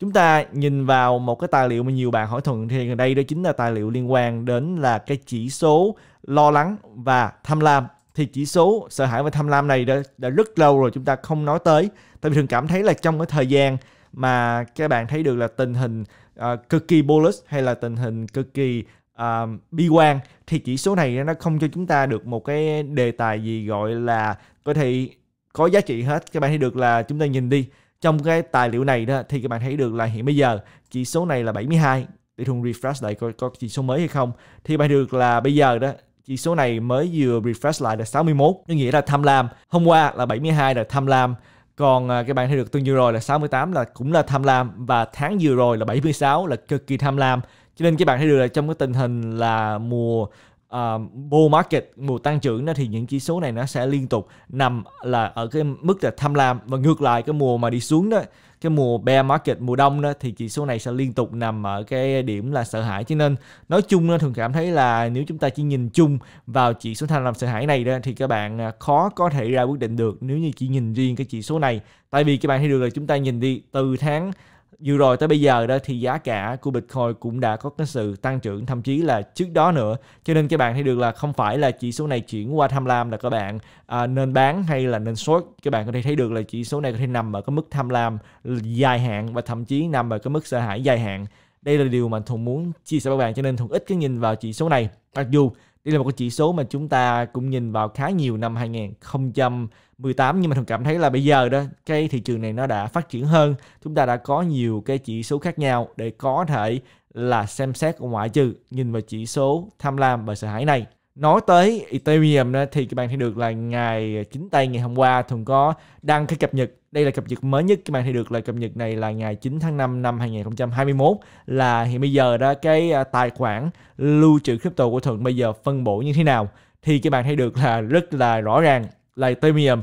chúng ta nhìn vào một cái tài liệu mà nhiều bạn hỏi thuận thì gần đây đó chính là tài liệu liên quan đến là cái chỉ số lo lắng và tham lam thì chỉ số sợ hãi và tham lam này đã, đã rất lâu rồi chúng ta không nói tới tại vì thường cảm thấy là trong cái thời gian mà các bạn thấy được là tình hình uh, cực kỳ bullish hay là tình hình cực kỳ uh, bi quan thì chỉ số này nó không cho chúng ta được một cái đề tài gì gọi là có thể có giá trị hết các bạn thấy được là chúng ta nhìn đi trong cái tài liệu này đó thì các bạn thấy được là hiện bây giờ chỉ số này là 72 để thường refresh lại coi có chỉ số mới hay không thì bạn được là bây giờ đó chỉ số này mới vừa refresh lại là 61 có nghĩa là tham lam hôm qua là 72 là tham lam còn à, các bạn thấy được tuần vừa rồi là 68 là cũng là tham lam và tháng vừa rồi là 76 là cực kỳ tham lam cho nên các bạn thấy được là trong cái tình hình là mùa uh, bull market mùa tăng trưởng đó thì những chỉ số này nó sẽ liên tục nằm là ở cái mức là tham lam và ngược lại cái mùa mà đi xuống đó cái mùa bear market mùa đông đó thì chỉ số này sẽ liên tục nằm ở cái điểm là sợ hãi cho nên nói chung nó thường cảm thấy là nếu chúng ta chỉ nhìn chung vào chỉ số tham lam sợ hãi này đó thì các bạn à, khó có thể ra quyết định được nếu như chỉ nhìn riêng cái chỉ số này tại vì các bạn thấy được là chúng ta nhìn đi từ tháng dù rồi tới bây giờ đó thì giá cả của Bitcoin cũng đã có cái sự tăng trưởng thậm chí là trước đó nữa cho nên các bạn thấy được là không phải là chỉ số này chuyển qua tham lam là các bạn à, nên bán hay là nên short các bạn có thể thấy được là chỉ số này có thể nằm ở cái mức tham lam dài hạn và thậm chí nằm ở cái mức sợ hãi dài hạn đây là điều mà thùng muốn chia sẻ với các bạn cho nên thùng ít cái nhìn vào chỉ số này mặc dù đây là một cái chỉ số mà chúng ta cũng nhìn vào khá nhiều năm 2018 nhưng mà thường cảm thấy là bây giờ đó cái thị trường này nó đã phát triển hơn. Chúng ta đã có nhiều cái chỉ số khác nhau để có thể là xem xét ngoại trừ nhìn vào chỉ số tham lam và sợ hãi này nói tới Ethereum đó, thì các bạn thấy được là ngày à, chính tây ngày hôm qua thường có đăng cái cập nhật đây là cập nhật mới nhất các bạn thấy được là cập nhật này là ngày 9 tháng 5 năm 2021 là hiện bây giờ đó cái à, tài khoản lưu trữ crypto của Thuận bây giờ phân bổ như thế nào thì các bạn thấy được là rất là rõ ràng là Ethereum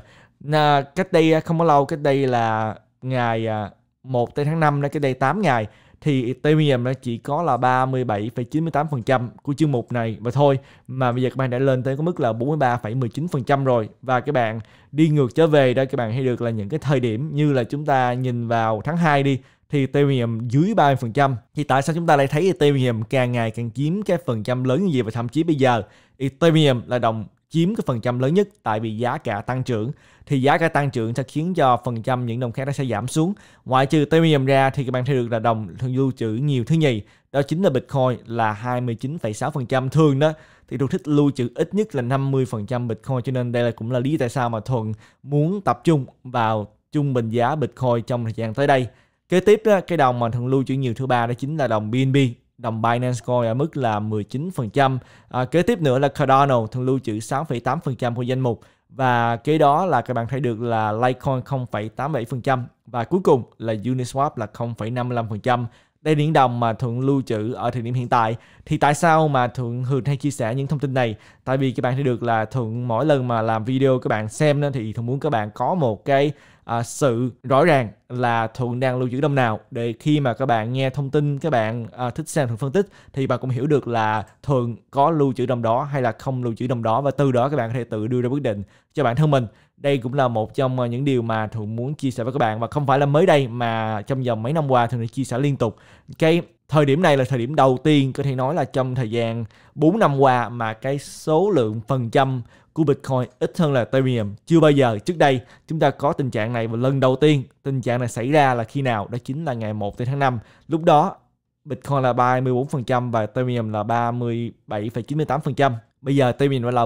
à, cách đây à, không có lâu cách đây là ngày 1 tới tháng 5 đó cách đây 8 ngày thì Ethereum nó chỉ có là 37,98% của chương mục này và thôi mà bây giờ các bạn đã lên tới cái mức là 43,19% rồi và các bạn đi ngược trở về đó các bạn hay được là những cái thời điểm như là chúng ta nhìn vào tháng 2 đi thì Ethereum dưới 30%. Thì tại sao chúng ta lại thấy Ethereum càng ngày càng chiếm cái phần trăm lớn như vậy và thậm chí bây giờ Ethereum là đồng chiếm cái phần trăm lớn nhất tại vì giá cả tăng trưởng thì giá cả tăng trưởng sẽ khiến cho phần trăm những đồng khác nó sẽ giảm xuống ngoại trừ Ethereum ra thì các bạn thấy được là đồng thường lưu trữ nhiều thứ nhì đó chính là Bitcoin là 29,6% thường đó thì tôi thích lưu trữ ít nhất là 50% Bitcoin cho nên đây là cũng là lý tại sao mà Thuận muốn tập trung vào trung bình giá Bitcoin trong thời gian tới đây kế tiếp đó, cái đồng mà Thuận lưu trữ nhiều thứ ba đó chính là đồng BNB đồng Binance Coin ở mức là 19%. À, kế tiếp nữa là Cardano thường lưu trữ 6,8% của danh mục và kế đó là các bạn thấy được là Litecoin 0,87% và cuối cùng là Uniswap là 0,55%. Đây điển đồng mà Thuận lưu trữ ở thời điểm hiện tại. Thì tại sao mà Thuận thường hay chia sẻ những thông tin này? Tại vì các bạn thấy được là Thuận mỗi lần mà làm video các bạn xem thì Thuận muốn các bạn có một cái à, sự rõ ràng là thuận đang lưu trữ đông nào để khi mà các bạn nghe thông tin các bạn à, thích xem thuận phân tích thì bạn cũng hiểu được là thuận có lưu trữ đông đó hay là không lưu trữ đông đó và từ đó các bạn có thể tự đưa ra quyết định cho bản thân mình đây cũng là một trong à, những điều mà thuận muốn chia sẻ với các bạn và không phải là mới đây mà trong vòng mấy năm qua thuận đã chia sẻ liên tục cái thời điểm này là thời điểm đầu tiên có thể nói là trong thời gian 4 năm qua mà cái số lượng phần trăm của Bitcoin ít hơn là Ethereum. Chưa bao giờ trước đây chúng ta có tình trạng này và lần đầu tiên tình trạng này xảy ra là khi nào? Đó chính là ngày 1 tháng 5. Lúc đó Bitcoin là 34% và Ethereum là 37,98%. Bây giờ Ethereum đã là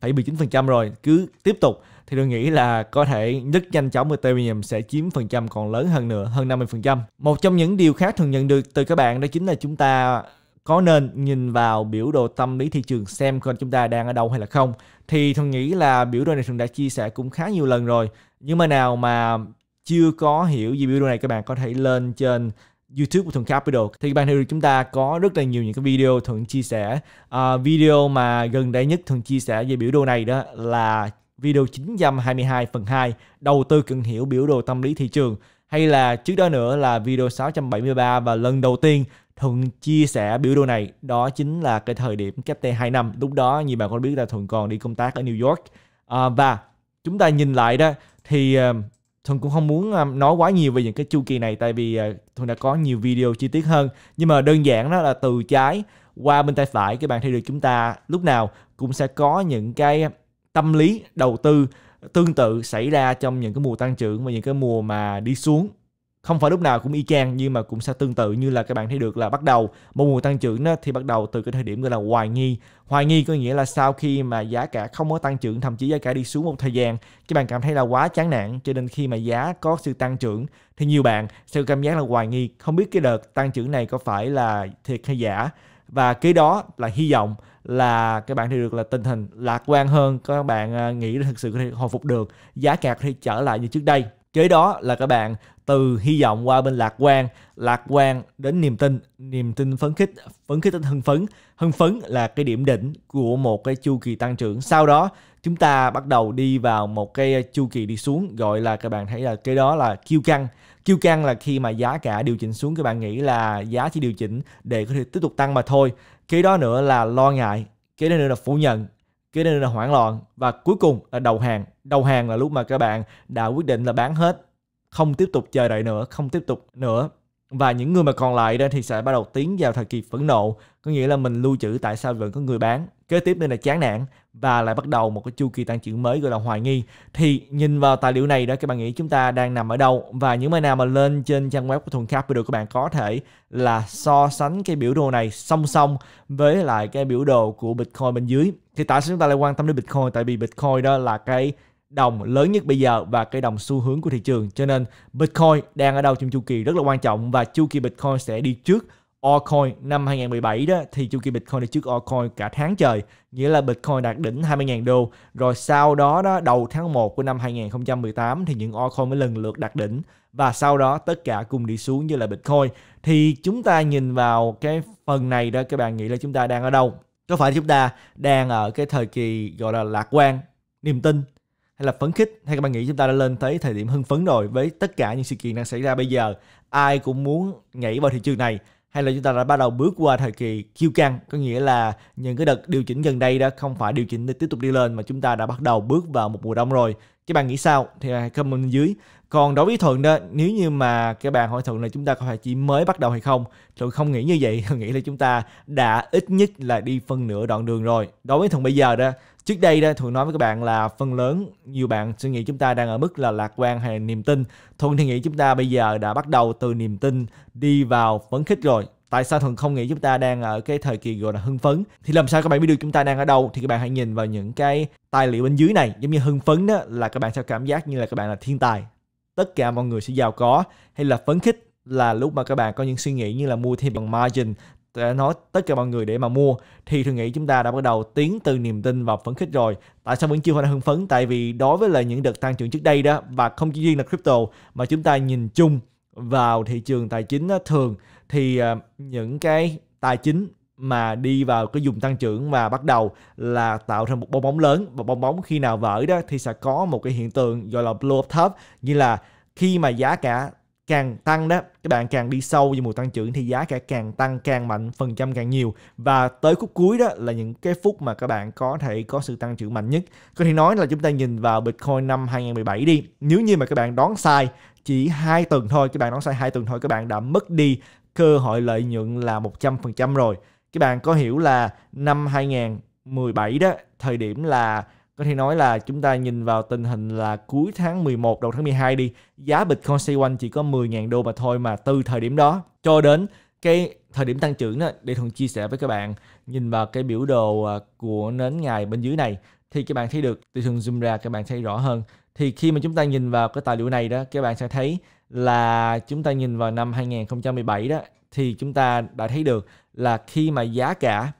43,79% rồi. Cứ tiếp tục thì tôi nghĩ là có thể rất nhanh chóng Ethereum sẽ chiếm phần trăm còn lớn hơn nữa, hơn 50%. Một trong những điều khác thường nhận được từ các bạn đó chính là chúng ta có nên nhìn vào biểu đồ tâm lý thị trường xem coi chúng ta đang ở đâu hay là không thì thường nghĩ là biểu đồ này thường đã chia sẻ cũng khá nhiều lần rồi nhưng mà nào mà chưa có hiểu gì biểu đồ này các bạn có thể lên trên YouTube của Thuận Capital thì các bạn thấy được chúng ta có rất là nhiều những cái video Thuận chia sẻ à, video mà gần đây nhất Thuận chia sẻ về biểu đồ này đó là video 922 phần 2 đầu tư cần hiểu biểu đồ tâm lý thị trường hay là trước đó nữa là video 673 và lần đầu tiên Thuận chia sẻ biểu đồ này đó chính là cái thời điểm cách đây 2 năm. Lúc đó như bạn có biết là Thuận còn đi công tác ở New York. À, và chúng ta nhìn lại đó thì uh, Thuận cũng không muốn ờ, nói quá nhiều về những cái chu kỳ này tại vì uh, Thuận đã có nhiều video chi tiết hơn. Nhưng mà đơn giản đó là từ trái qua bên tay phải các bạn thấy được chúng ta lúc nào cũng sẽ có những cái tâm lý đầu tư tương tự xảy ra trong những cái mùa tăng trưởng và những cái mùa mà đi xuống không phải lúc nào cũng y chang nhưng mà cũng sẽ tương tự như là các bạn thấy được là bắt đầu một mùa tăng trưởng đó, thì bắt đầu từ cái thời điểm gọi là hoài nghi hoài nghi có nghĩa là sau khi mà giá cả không có tăng trưởng thậm chí giá cả đi xuống một thời gian các bạn cảm thấy là quá chán nản cho nên khi mà giá có sự tăng trưởng thì nhiều bạn sẽ cảm giác là hoài nghi không biết cái đợt tăng trưởng này có phải là thiệt hay giả và cái đó là hy vọng là các bạn thấy được là tình hình lạc quan hơn các bạn à, nghĩ là thực sự có thể hồi phục được giá cả có thể trở lại như trước đây kế đó là các bạn từ hy vọng qua bên lạc quan lạc quan đến niềm tin niềm tin phấn khích phấn khích đến hưng phấn hưng phấn là cái điểm đỉnh của một cái chu kỳ tăng trưởng sau đó chúng ta bắt đầu đi vào một cái chu kỳ đi xuống gọi là các bạn thấy là cái đó là kiêu căng kiêu căng là khi mà giá cả điều chỉnh xuống các bạn nghĩ là giá chỉ điều chỉnh để có thể tiếp tục tăng mà thôi cái đó nữa là lo ngại cái đó nữa là phủ nhận cái đó nữa là hoảng loạn và cuối cùng là đầu hàng đầu hàng là lúc mà các bạn đã quyết định là bán hết không tiếp tục chờ đợi nữa không tiếp tục nữa và những người mà còn lại đó thì sẽ bắt đầu tiến vào thời kỳ phẫn nộ có nghĩa là mình lưu trữ tại sao vẫn có người bán kế tiếp nên là chán nản và lại bắt đầu một cái chu kỳ tăng trưởng mới gọi là hoài nghi thì nhìn vào tài liệu này đó các bạn nghĩ chúng ta đang nằm ở đâu và những bài nào mà lên trên trang web của thuần được các bạn có thể là so sánh cái biểu đồ này song song với lại cái biểu đồ của bitcoin bên dưới thì tại sao chúng ta lại quan tâm đến bitcoin tại vì bitcoin đó là cái đồng lớn nhất bây giờ và cây đồng xu hướng của thị trường. Cho nên Bitcoin đang ở đâu trong chu kỳ rất là quan trọng và chu kỳ Bitcoin sẽ đi trước altcoin năm 2017 đó thì chu kỳ Bitcoin đi trước altcoin cả tháng trời, nghĩa là Bitcoin đạt đỉnh 20.000 đô, rồi sau đó đó đầu tháng 1 của năm 2018 thì những altcoin mới lần lượt đạt đỉnh và sau đó tất cả cùng đi xuống như là Bitcoin. Thì chúng ta nhìn vào cái phần này đó các bạn nghĩ là chúng ta đang ở đâu? Có phải chúng ta đang ở cái thời kỳ gọi là lạc quan, niềm tin hay là phấn khích hay các bạn nghĩ chúng ta đã lên tới thời điểm hưng phấn rồi với tất cả những sự kiện đang xảy ra bây giờ ai cũng muốn nhảy vào thị trường này hay là chúng ta đã bắt đầu bước qua thời kỳ kiêu căng có nghĩa là những cái đợt điều chỉnh gần đây đã không phải điều chỉnh để tiếp tục đi lên mà chúng ta đã bắt đầu bước vào một mùa đông rồi các bạn nghĩ sao thì hãy comment dưới còn đối với thuận đó nếu như mà các bạn hỏi thuận là chúng ta có phải chỉ mới bắt đầu hay không thuận không nghĩ như vậy thuận nghĩ là chúng ta đã ít nhất là đi phân nửa đoạn đường rồi đối với thuận bây giờ đó trước đây đó thường nói với các bạn là phần lớn nhiều bạn suy nghĩ chúng ta đang ở mức là lạc quan hay niềm tin thuận thì nghĩ chúng ta bây giờ đã bắt đầu từ niềm tin đi vào phấn khích rồi tại sao thường không nghĩ chúng ta đang ở cái thời kỳ gọi là hưng phấn thì làm sao các bạn biết được chúng ta đang ở đâu thì các bạn hãy nhìn vào những cái tài liệu bên dưới này giống như hưng phấn đó là các bạn sẽ cảm giác như là các bạn là thiên tài tất cả mọi người sẽ giàu có hay là phấn khích là lúc mà các bạn có những suy nghĩ như là mua thêm bằng margin để nói tất cả mọi người để mà mua thì tôi nghĩ chúng ta đã bắt đầu tiến từ niềm tin và phấn khích rồi tại sao vẫn chưa phải hưng phấn tại vì đối với lại những đợt tăng trưởng trước đây đó và không chỉ riêng là crypto mà chúng ta nhìn chung vào thị trường tài chính thường thì à, những cái tài chính mà đi vào cái dùng tăng trưởng và bắt đầu là tạo ra một bong bóng lớn và bong bóng khi nào vỡ đó thì sẽ có một cái hiện tượng gọi là blow up top như là khi mà giá cả càng tăng đó các bạn càng đi sâu vào mùa tăng trưởng thì giá cả càng tăng càng mạnh phần trăm càng nhiều và tới khúc cuối đó là những cái phút mà các bạn có thể có sự tăng trưởng mạnh nhất có thể nói là chúng ta nhìn vào Bitcoin năm 2017 đi nếu như mà các bạn đón sai chỉ hai tuần thôi các bạn đón sai hai tuần thôi các bạn đã mất đi cơ hội lợi nhuận là 100% rồi các bạn có hiểu là năm 2017 đó thời điểm là có thể nói là chúng ta nhìn vào tình hình là cuối tháng 11 đầu tháng 12 đi, giá Bitcoin xoay quanh chỉ có 10.000 đô mà thôi mà từ thời điểm đó cho đến cái thời điểm tăng trưởng đó để thường chia sẻ với các bạn nhìn vào cái biểu đồ à, của nến ngày bên dưới này thì các bạn thấy được từ thường zoom ra các bạn thấy rõ hơn thì khi mà chúng ta nhìn vào cái tài liệu này đó các bạn sẽ thấy là chúng ta nhìn vào năm 2017 đó thì chúng ta đã thấy được là khi mà giá cả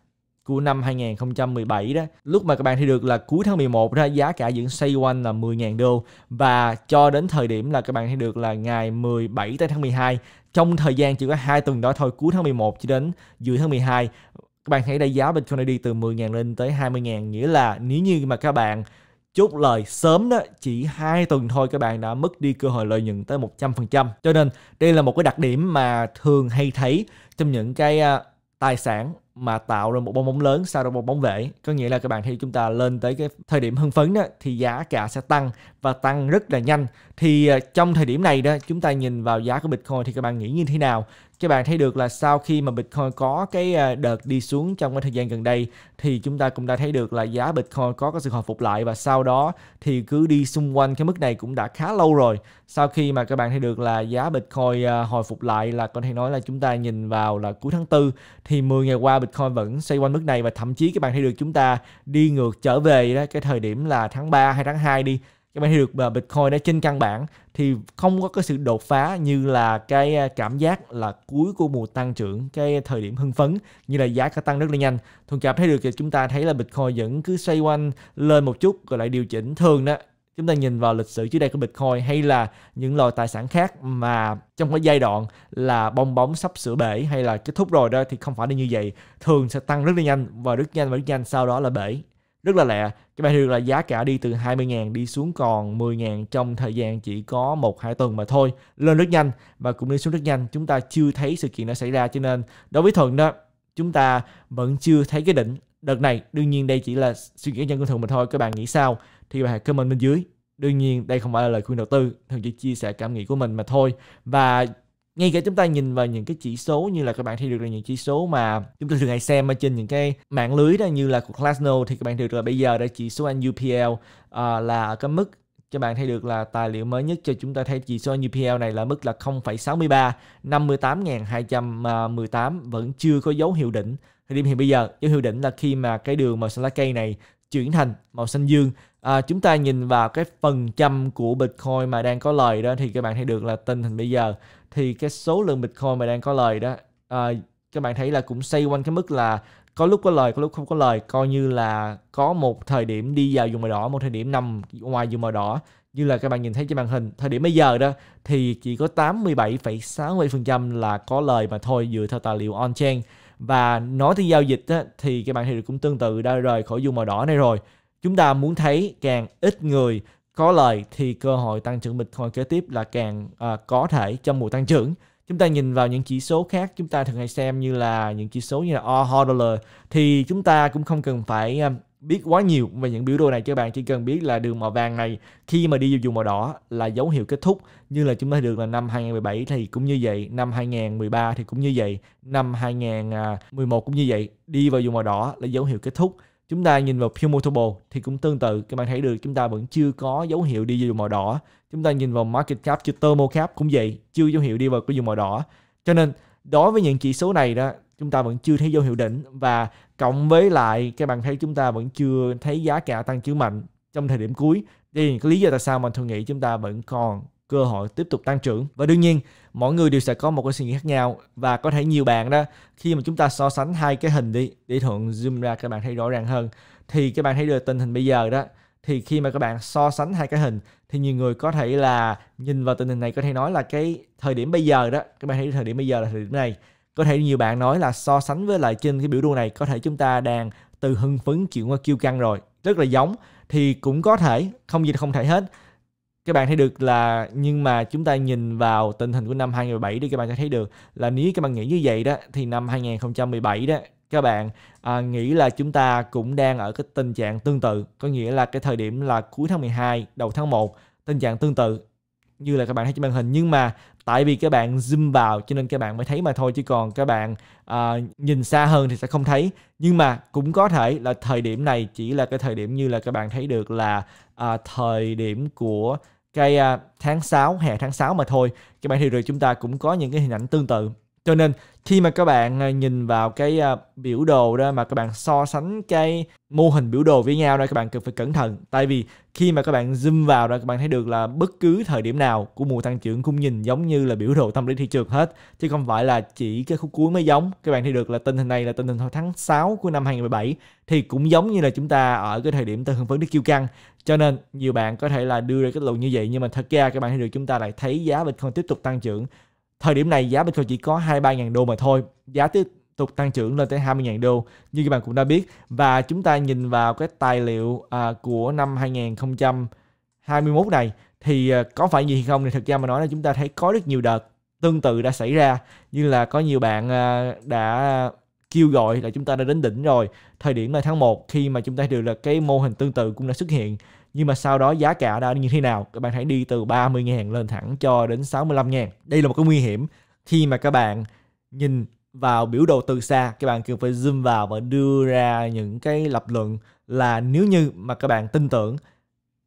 của năm 2017 đó lúc mà các bạn thi được là cuối tháng 11 ra giá cả dưỡng xoay quanh là 10.000 đô và cho đến thời điểm là các bạn thi được là ngày 17 tới tháng 12 trong thời gian chỉ có hai tuần đó thôi cuối tháng 11 cho đến giữa tháng 12 các bạn thấy đây giá Bitcoin đi từ 10.000 lên tới 20.000 nghĩa là nếu như mà các bạn chốt lời sớm đó chỉ hai tuần thôi các bạn đã mất đi cơ hội lợi nhuận tới 100% cho nên đây là một cái đặc điểm mà thường hay thấy trong những cái à, tài sản mà tạo ra một bong bóng lớn sau đó một bóng vệ có nghĩa là các bạn khi chúng ta lên tới cái thời điểm hưng phấn đó thì giá cả sẽ tăng và tăng rất là nhanh thì ờ, trong thời điểm này đó chúng ta nhìn vào giá của bitcoin thì các bạn nghĩ như thế nào các bạn thấy được là sau khi mà Bitcoin có cái à, đợt đi xuống trong cái thời gian gần đây thì chúng ta cũng đã thấy được là giá Bitcoin có cái sự hồi phục lại và sau đó thì cứ đi xung quanh cái mức này cũng đã khá lâu rồi. Sau khi mà các bạn thấy được là giá Bitcoin à, hồi phục lại là có thể nói là chúng ta nhìn vào là cuối tháng 4 thì 10 ngày qua Bitcoin vẫn xoay quanh mức này và thậm chí các bạn thấy được chúng ta đi ngược trở về đó cái thời điểm là tháng 3 hay tháng 2 đi các bạn hiểu được à, Bitcoin đã trên căn bản thì không có cái sự đột phá như là cái à, cảm giác là cuối của mùa tăng trưởng cái thời điểm hưng phấn như là giá cả tăng rất là nhanh thuần cảm thấy được thì chúng ta thấy là Bitcoin vẫn cứ xoay quanh lên một chút rồi lại điều chỉnh thường đó chúng ta nhìn vào lịch sử trước đây của Bitcoin hay là những loại tài sản khác mà trong cái giai đoạn là bong bóng sắp sửa bể hay là kết thúc rồi đó thì không phải là như vậy thường sẽ tăng rất là nhanh và rất nhanh và rất nhanh sau đó là bể rất là lạ cái bài thường là giá cả đi từ 20.000 đi xuống còn 10.000 trong thời gian chỉ có một hai tuần mà thôi lên rất nhanh và cũng đi xuống rất nhanh chúng ta chưa thấy sự kiện đã xảy ra cho nên đối với thuận đó chúng ta vẫn chưa thấy cái đỉnh đợt này đương nhiên đây chỉ là suy nghĩ nhân của thuận mà thôi các bạn nghĩ sao thì bạn hãy comment bên dưới đương nhiên đây không phải là lời khuyên đầu tư thường chỉ chia sẻ cảm nghĩ của mình mà thôi và ngay cả chúng ta nhìn vào những cái chỉ số như là các bạn thấy được là những chỉ số mà chúng ta thường hay xem ở trên những cái mạng lưới đó như là của Glassnode thì các bạn thấy được là bây giờ đã chỉ số anh UPL uh, ờ, là ở cái mức cho bạn thấy được là tài liệu mới nhất cho chúng ta thấy chỉ số UPL này là mức là 0,63 58 vẫn chưa có dấu hiệu đỉnh thì điểm hiện bây giờ dấu hiệu đỉnh là khi mà cái đường màu xanh lá cây này chuyển thành màu xanh dương à, chúng ta nhìn vào cái phần trăm của Bitcoin mà đang có lời đó thì các bạn thấy được là tình hình bây giờ thì cái số lượng Bitcoin mà đang có lời đó à, các bạn thấy là cũng xoay quanh cái mức là có lúc có lời có lúc không có lời coi như là có một thời điểm đi vào dùng màu đỏ một thời điểm nằm ngoài dùng màu đỏ như là các bạn nhìn thấy trên màn hình thời điểm bây giờ đó thì chỉ có 87,67% là có lời mà thôi dựa theo tài liệu on-chain và nói tới giao dịch á, thì các bạn thì cũng tương tự đã rời khỏi dùng màu đỏ này rồi chúng ta muốn thấy càng ít người có lời thì cơ hội tăng trưởng Bitcoin kế tiếp là càng à, có thể trong mùa tăng trưởng. Chúng ta nhìn vào những chỉ số khác chúng ta thường hay xem như là những chỉ số như là OH dollar thì chúng ta cũng không cần phải à, biết quá nhiều về những biểu đồ này cho bạn chỉ cần biết là đường màu vàng này khi mà đi vào vùng màu đỏ là dấu hiệu kết thúc như là chúng ta được là năm 2017 thì cũng như vậy năm 2013 thì cũng như vậy năm 2011 à, cũng như vậy đi vào vùng màu đỏ là dấu hiệu kết thúc chúng ta nhìn vào Pure Multiple thì cũng tương tự các bạn thấy được chúng ta vẫn chưa có dấu hiệu đi vào màu đỏ chúng ta nhìn vào Market Cap chưa Thermal Cap cũng vậy chưa dấu hiệu đi vào cái vùng màu đỏ cho nên đối với những chỉ số này đó chúng ta vẫn chưa thấy dấu hiệu đỉnh và cộng với lại các bạn thấy chúng ta vẫn chưa thấy giá cả tăng trưởng mạnh trong thời điểm cuối đây là cái lý do tại sao mà tôi nghĩ chúng ta vẫn còn cơ hội tiếp tục tăng trưởng và đương nhiên mỗi người đều sẽ có một cái suy nghĩ khác nhau và có thể nhiều bạn đó khi mà chúng ta so sánh hai cái hình đi để thuận zoom ra các bạn thấy rõ ràng hơn thì các bạn thấy được tình hình bây giờ đó thì khi mà các bạn so sánh hai cái hình thì nhiều người có thể là nhìn vào tình hình này có thể nói là cái thời điểm bây giờ đó các bạn thấy thời điểm bây giờ là thời điểm này có thể nhiều bạn nói là so sánh với lại trên cái biểu đồ này có thể chúng ta đang từ hưng phấn chuyển qua kiêu căng rồi rất là giống thì cũng có thể không gì không thể hết các bạn thấy được là nhưng mà chúng ta nhìn vào tình hình của năm 2017 đi các bạn sẽ thấy được là nếu các bạn nghĩ như vậy đó thì năm 2017 đó các bạn à, nghĩ là chúng ta cũng đang ở cái tình trạng tương tự có nghĩa là cái thời điểm là cuối tháng 12 đầu tháng 1 tình trạng tương tự như là các bạn thấy trên màn hình nhưng mà tại vì các bạn zoom vào cho nên các bạn mới thấy mà thôi chứ còn các bạn à, nhìn xa hơn thì sẽ không thấy nhưng mà cũng có thể là thời điểm này chỉ là cái thời điểm như là các bạn thấy được là à, thời điểm của cái à, tháng 6 hè tháng 6 mà thôi các bạn thì rồi chúng ta cũng có những cái hình ảnh tương tự cho nên khi mà các bạn à, nhìn vào cái à, biểu đồ đó mà các bạn so sánh cái mô hình biểu đồ với nhau đó các bạn cần phải cẩn thận tại vì khi mà các bạn zoom vào đó các bạn thấy được là bất cứ thời điểm nào của mùa tăng trưởng cũng nhìn giống như là biểu đồ tâm lý thị trường hết chứ không phải là chỉ cái khúc cuối mới giống các bạn thấy được là tình hình này là tình hình hồi tháng 6 của năm 2017 thì cũng giống như là chúng ta ở cái thời điểm từ hưng phấn đến kiêu căng cho nên nhiều bạn có thể là đưa ra kết luận như vậy nhưng mà thật ra các bạn thấy được chúng ta lại thấy giá Bitcoin tiếp tục tăng trưởng Thời điểm này giá Bitcoin chỉ có 23.000 đô mà thôi. Giá tiếp tục tăng trưởng lên tới 20.000 đô như các bạn cũng đã biết và chúng ta nhìn vào cái tài liệu à, của năm 2021 này thì à, có phải gì hay không thì thực ra mà nói là chúng ta thấy có rất nhiều đợt tương tự đã xảy ra như là có nhiều bạn à, đã kêu gọi là chúng ta đã đến đỉnh rồi thời điểm là tháng 1 khi mà chúng ta được là cái mô hình tương tự cũng đã xuất hiện nhưng mà sau đó giá cả đã như thế nào các bạn hãy đi từ 30.000 lên thẳng cho đến 65.000 đây là một cái nguy hiểm khi mà các bạn nhìn vào biểu đồ từ xa các bạn cần phải zoom vào và đưa ra những cái lập luận là nếu như mà các bạn tin tưởng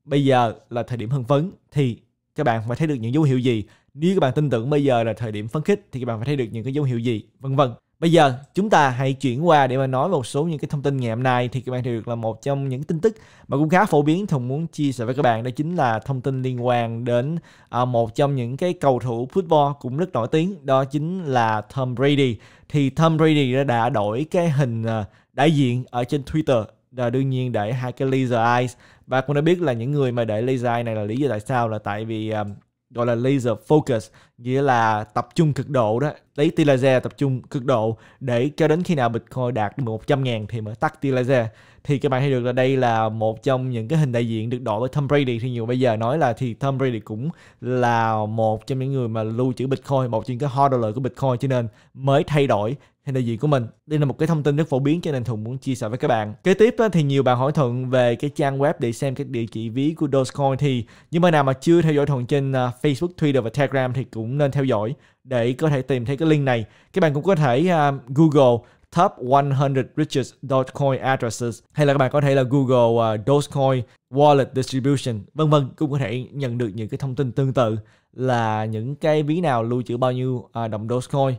bây giờ là thời điểm hưng phấn thì các bạn phải thấy được những dấu hiệu gì nếu các bạn tin tưởng bây giờ là thời điểm phấn khích thì các bạn phải thấy được những cái dấu hiệu gì vân vân Bây giờ chúng ta hãy chuyển qua để mà nói một số những cái thông tin ngày hôm nay thì các bạn được là một trong những tin tức mà cũng khá phổ biến Thùng muốn chia sẻ với các bạn đó chính là thông tin liên quan đến ờ, một trong những cái cầu thủ football cũng rất nổi tiếng đó chính là Tom Brady. Thì Tom Brady đã, đổi cái hình ờ, đại diện ở trên Twitter là đương nhiên để hai cái laser eyes và cũng đã biết là những người mà để laser eye này là lý do tại sao là tại vì ờ, gọi là laser focus nghĩa là tập trung cực độ đó lấy tia laser tập trung cực độ để cho đến khi nào Bitcoin đạt được 100 ngàn thì mới tắt tia laser thì các bạn thấy được là đây là một trong những cái hình đại diện được đổi với Tom Brady thì nhiều bây giờ nói là thì Tom Brady cũng là một trong những người mà lưu trữ Bitcoin một trong những cái hodler của Bitcoin cho nên mới thay đổi hình đại diện của mình đây là một cái thông tin rất phổ biến cho nên Thuận muốn chia sẻ với các bạn kế tiếp thì nhiều bạn hỏi Thuận về cái trang web để xem các địa chỉ ví của Dogecoin thì những bạn nào mà chưa theo dõi Thuận trên à, Facebook Twitter và Telegram thì cũng nên theo dõi để có thể tìm thấy cái link này. Các bạn cũng có thể uh, Google top 100 richest Dogecoin addresses hay là các bạn có thể là Google uh, Dogecoin wallet distribution vân vân cũng có thể nhận được những cái thông tin tương tự là những cái ví nào lưu trữ bao nhiêu uh, đồng Dogecoin.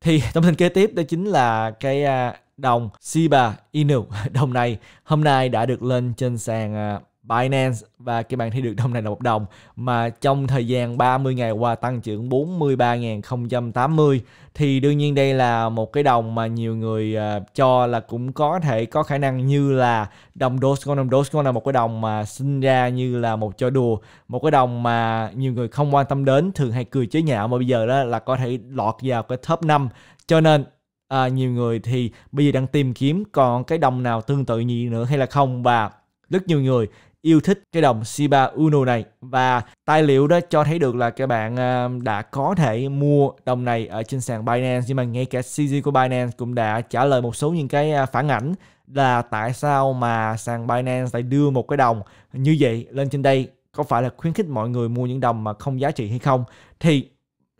Thì thông tin kế tiếp đó chính là cái uh, đồng Shiba Inu đồng này hôm nay đã được lên trên sàn uh, Binance và cái bạn thấy được đồng này là một đồng mà trong thời gian 30 ngày qua tăng trưởng 43.080 thì đương nhiên đây là một cái đồng mà nhiều người uh, cho là cũng có thể có khả năng như là đồng Dogecoin đồng Dogecoin là một cái đồng mà sinh ra như là một trò đùa một cái đồng mà nhiều người không quan tâm đến thường hay cười chế nhạo mà bây giờ đó là có thể lọt vào cái top 5 cho nên À, nhiều người thì bây giờ đang tìm kiếm còn cái đồng nào tương tự gì nữa hay là không và rất nhiều người yêu thích cái đồng Shiba UNO này và tài liệu đó cho thấy được là các bạn à, đã có thể mua đồng này ở trên sàn Binance nhưng mà ngay cả CZ của Binance cũng đã trả lời một số những cái à, phản ảnh là tại sao mà sàn Binance lại đưa một cái đồng như vậy lên trên đây có phải là khuyến khích mọi người mua những đồng mà không giá trị hay không thì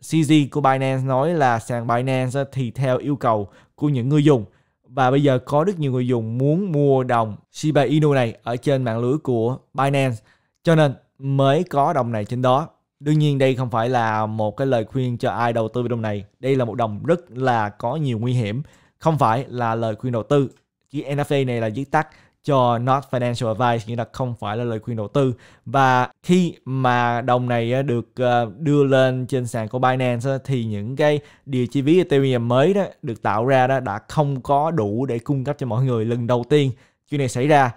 CZ của Binance nói là sàn Binance thì theo yêu cầu của những người dùng và bây giờ có rất nhiều người dùng muốn mua đồng Shiba Inu này ở trên mạng lưới của Binance cho nên mới có đồng này trên đó. Đương nhiên đây không phải là một cái lời khuyên cho ai đầu tư vào đồng này. Đây là một đồng rất là có nhiều nguy hiểm. Không phải là lời khuyên đầu tư. chỉ NFT này là viết tắt cho not financial advice nghĩa là không phải là lời khuyên đầu tư và khi mà đồng này ờ, được ờ, đưa lên trên sàn của Binance ờ, thì những cái địa chi phí Ethereum mới đó được tạo ra đó đã không có đủ để cung cấp cho mọi người lần đầu tiên chuyện này xảy ra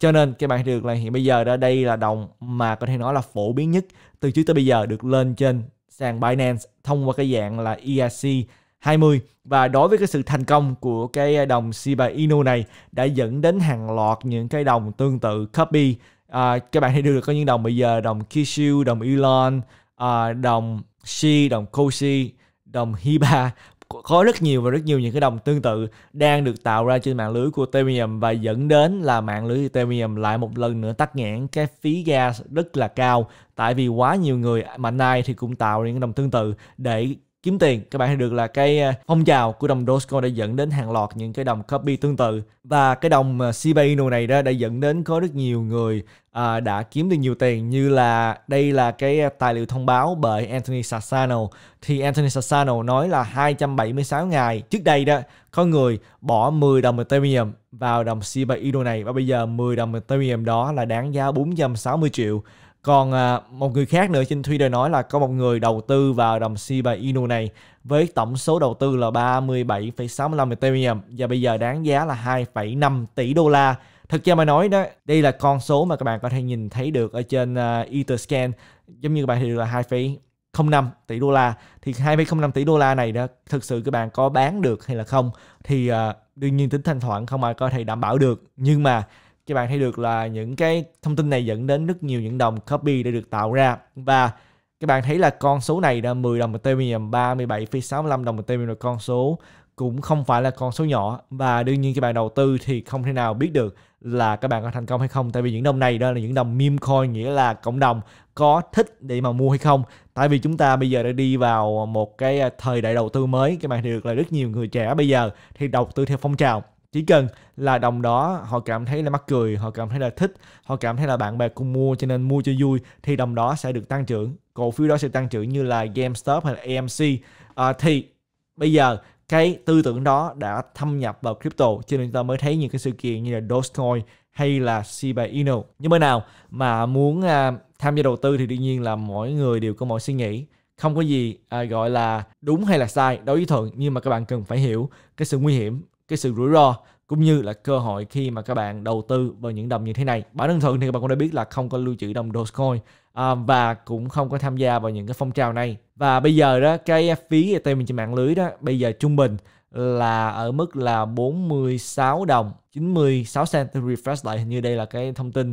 cho nên các bạn được là hiện bây giờ đó đây là đồng mà có thể nói là phổ biến nhất từ trước tới bây giờ được lên trên sàn Binance thông qua cái dạng là ERC 20 và đối với cái sự thành công của cái đồng Shiba Inu này đã dẫn đến hàng loạt những cái đồng tương tự copy à, các bạn thấy được có những đồng bây giờ đồng Kishu, đồng Elon, à, đồng Shi, đồng Koshi, đồng Hiba có rất nhiều và rất nhiều những cái đồng tương tự đang được tạo ra trên mạng lưới của Ethereum và dẫn đến là mạng lưới Ethereum lại một lần nữa tắt nghẽn cái phí gas rất là cao tại vì quá nhiều người mạnh nay thì cũng tạo những đồng tương tự để kiếm tiền các bạn thấy được là cái à, phong trào của đồng Dogecoin đã dẫn đến hàng loạt những cái đồng copy tương tự và cái đồng à, Shiba Inu này đó đã dẫn đến có rất nhiều người à, đã kiếm được nhiều tiền như là đây là cái à, tài liệu thông báo bởi Anthony Sassano thì Anthony Sassano nói là 276 ngày trước đây đó có người bỏ 10 đồng Ethereum vào đồng Shiba Inu này và bây giờ 10 đồng Ethereum đó là đáng giá 460 triệu còn à, một người khác nữa trên Twitter nói là có một người đầu tư vào đồng Shiba Inu này với tổng số đầu tư là 37,65 Ethereum và bây giờ đáng giá là 2,5 tỷ đô la. Thực ra mà nói đó, đây là con số mà các bạn có thể nhìn thấy được ở trên uh, Etherscan giống như các bạn thì là 2,05 tỷ đô la thì 2,05 tỷ đô la này đó thực sự các bạn có bán được hay là không thì à, đương nhiên tính thanh khoản không ai có thể đảm bảo được nhưng mà các bạn thấy được là những cái thông tin này dẫn đến rất nhiều những đồng copy đã được tạo ra và các bạn thấy là con số này là 10 đồng Ethereum, 37,65 đồng Ethereum là con số cũng không phải là con số nhỏ và đương nhiên các bạn đầu tư thì không thể nào biết được là các bạn có thành công hay không tại vì những đồng này đó là những đồng meme coin nghĩa là cộng đồng có thích để mà mua hay không tại vì chúng ta bây giờ đã đi vào một cái à, thời đại đầu tư mới các bạn thấy được là rất nhiều người trẻ bây giờ thì đầu tư theo phong trào chỉ cần là đồng đó họ cảm thấy là mắc cười họ cảm thấy là thích họ cảm thấy là bạn bè cùng mua cho nên mua cho vui thì đồng đó sẽ được tăng trưởng cổ phiếu đó sẽ tăng trưởng như là GameStop hay là AMC à, thì bây giờ cái tư tưởng đó đã thâm nhập vào crypto cho nên ta mới thấy những cái sự kiện như là Dogecoin hay là Shiba Inu nhưng mà nào mà muốn à, tham gia đầu tư thì đương nhiên là mỗi người đều có mọi suy nghĩ không có gì à, gọi là đúng hay là sai đối với thuận nhưng mà các bạn cần phải hiểu cái sự nguy hiểm cái sự rủi ro cũng như là cơ hội khi mà các bạn đầu tư vào những đồng như thế này bản thân thường thì các bạn cũng đã biết là không có lưu trữ đồng Dogecoin à, và cũng không có tham gia vào những cái phong trào này và bây giờ đó cái phí tên Ethereum trên mạng lưới đó bây giờ trung bình là ở mức là 46 đồng 96 cent refresh lại hình như đây là cái thông tin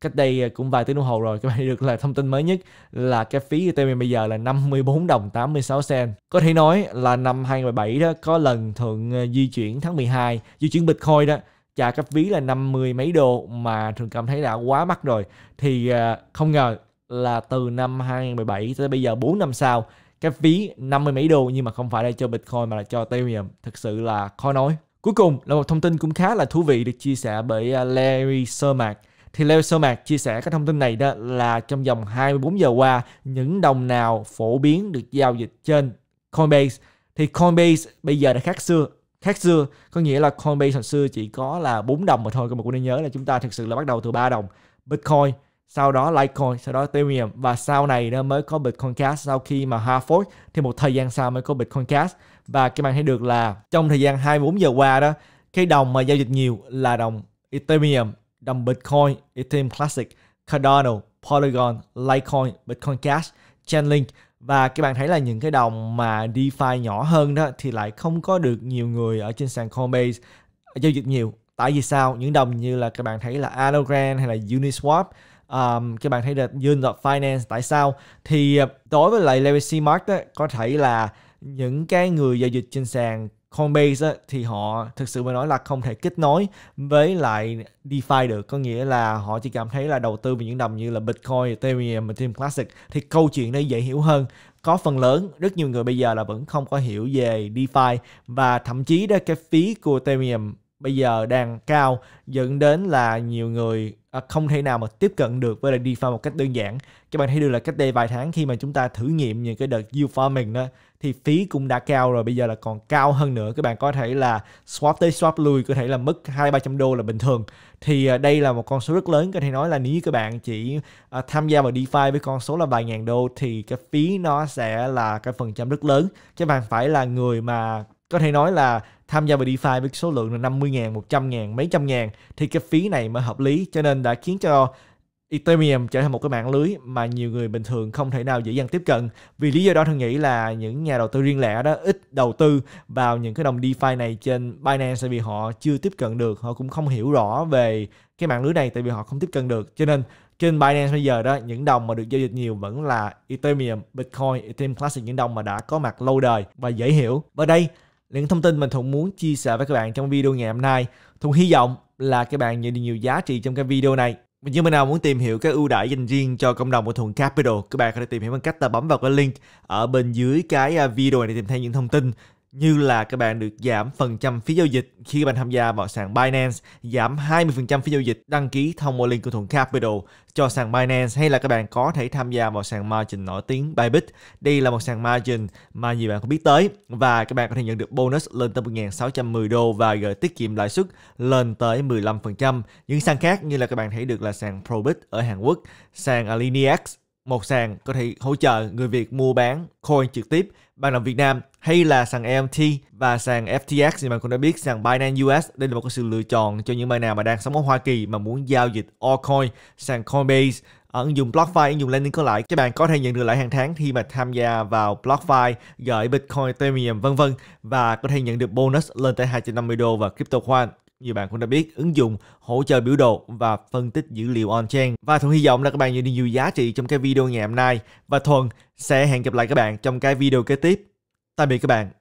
cách đây à, cũng vài tiếng đồng hồ rồi các bạn được là thông tin mới nhất là cái phí của Ethereum bây giờ là 54 đồng 86 cent. Có thể nói là năm 2017 đó có lần thượng à, di chuyển tháng 12, di chuyển Bitcoin đó trả cái phí là 50 mấy đô mà thường cảm thấy đã quá mắc rồi thì à, không ngờ là từ năm 2017 tới bây giờ 4 năm sau cái phí 50 mấy đô nhưng mà không phải là cho Bitcoin mà là cho Ethereum thật sự là khó nói. Cuối cùng là một thông tin cũng khá là thú vị được chia sẻ bởi Larry Sermak thì Leo Sơ chia sẻ cái thông tin này đó là trong vòng 24 giờ qua, những đồng nào phổ biến được giao dịch trên Coinbase thì Coinbase bây giờ đã khác xưa khác xưa có nghĩa là Coinbase hồi xưa chỉ có là 4 đồng mà thôi các bạn cũng nên nhớ là chúng ta thực sự là bắt đầu từ 3 đồng Bitcoin sau đó Litecoin, sau đó Ethereum và sau này nó mới có Bitcoin Cash sau khi mà hard fork thì một thời gian sau mới có Bitcoin Cash và các bạn thấy được là trong thời gian 24 giờ qua đó cái đồng mà giao dịch nhiều là đồng Ethereum đồng Bitcoin, Ethereum Classic, Cardano, Polygon, Litecoin, Bitcoin Cash, Chainlink và các bạn thấy là những cái đồng mà DeFi nhỏ hơn đó thì lại không có được nhiều người ở trên sàn Coinbase giao dịch nhiều. Tại vì sao? Những đồng như là các bạn thấy là Algorand hay là Uniswap um, các bạn thấy là Unit Finance tại sao thì ờ, đối với lại Legacy Mark đó, có thể là những cái người giao dịch trên sàn Coinbase á, thì họ thực sự mà nói là không thể kết nối với lại DeFi được có nghĩa là họ chỉ cảm thấy là đầu tư vào những đồng như là Bitcoin, Ethereum, Ethereum Classic thì câu chuyện đây dễ hiểu hơn có phần lớn rất nhiều người bây giờ là vẫn không có hiểu về DeFi và thậm chí đó cái phí của Ethereum bây giờ đang cao dẫn đến là nhiều người à, không thể nào mà tiếp cận được với lại DeFi một cách đơn giản. Các bạn thấy được là cách đây vài tháng khi mà chúng ta thử nghiệm những cái đợt yield farming đó thì phí cũng đã cao rồi bây giờ là còn cao hơn nữa các bạn có thể là swap tới swap lui có thể là mất hai ba trăm đô là bình thường thì à, đây là một con số rất lớn có thể nói là nếu như các bạn chỉ à, tham gia vào DeFi với con số là vài ngàn đô thì cái phí nó sẽ là cái phần trăm rất lớn các bạn phải là người mà có thể nói là tham gia vào DeFi với số lượng là 50 ngàn, 100 ngàn, mấy trăm ngàn thì cái phí này mới hợp lý cho nên đã khiến cho Ethereum trở thành một cái mạng lưới mà nhiều người bình thường không thể nào dễ dàng tiếp cận. Vì lý do đó thường nghĩ là những nhà đầu tư riêng lẻ đó ít đầu tư vào những cái đồng DeFi này trên Binance vì họ chưa tiếp cận được, họ cũng không hiểu rõ về cái mạng lưới này tại vì họ không tiếp cận được. Cho nên trên Binance bây giờ đó những đồng mà được giao dịch nhiều vẫn là Ethereum, Bitcoin, Ethereum Classic những đồng mà đã có mặt lâu đời và dễ hiểu. Và đây là những thông tin mình Thuận muốn chia sẻ với các bạn trong video ngày hôm nay. Thuận hy vọng là các bạn nhận được nhiều giá trị trong cái video này nhưng mà nào muốn tìm hiểu các ưu đãi dành riêng cho cộng đồng của Thuận Capital, các bạn có thể tìm hiểu bằng cách là bấm vào cái link ở bên dưới cái à, video này để tìm thấy những thông tin như là các bạn được giảm phần trăm phí giao dịch khi các bạn tham gia vào sàn Binance, giảm 20% phí giao dịch đăng ký thông qua link của Thuận Capital cho sàn Binance hay là các bạn có thể tham gia vào sàn margin nổi tiếng Bybit. Đây là một sàn margin mà nhiều bạn không biết tới và các bạn có thể nhận được bonus lên tới 1.610 đô và gửi tiết kiệm lãi suất lên tới 15%. Những sàn khác như là các bạn thấy được là sàn Probit ở Hàn Quốc, sàn Alineax một sàn có thể hỗ trợ người Việt mua bán coin trực tiếp bằng đồng Việt Nam hay là sàn EMT và sàn FTX thì bạn cũng đã biết sàn Binance US đây là một cái sự lựa chọn cho những bạn nào mà đang sống ở Hoa Kỳ mà muốn giao dịch altcoin sàn Coinbase ờ, ứng dụng BlockFi, ứng dụng lending có lại các bạn có thể nhận được lãi hàng tháng khi mà tham gia vào BlockFi, gửi Bitcoin, Ethereum vân vân và có thể nhận được bonus lên tới 250 đô và crypto coin như bạn cũng đã biết, ứng dụng hỗ trợ biểu đồ và phân tích dữ liệu on-chain. Và Thuận hy vọng là các bạn nhận được nhiều giá trị trong cái video ngày hôm nay. Và Thuận sẽ hẹn gặp lại các bạn trong cái video kế tiếp. Tạm biệt các bạn.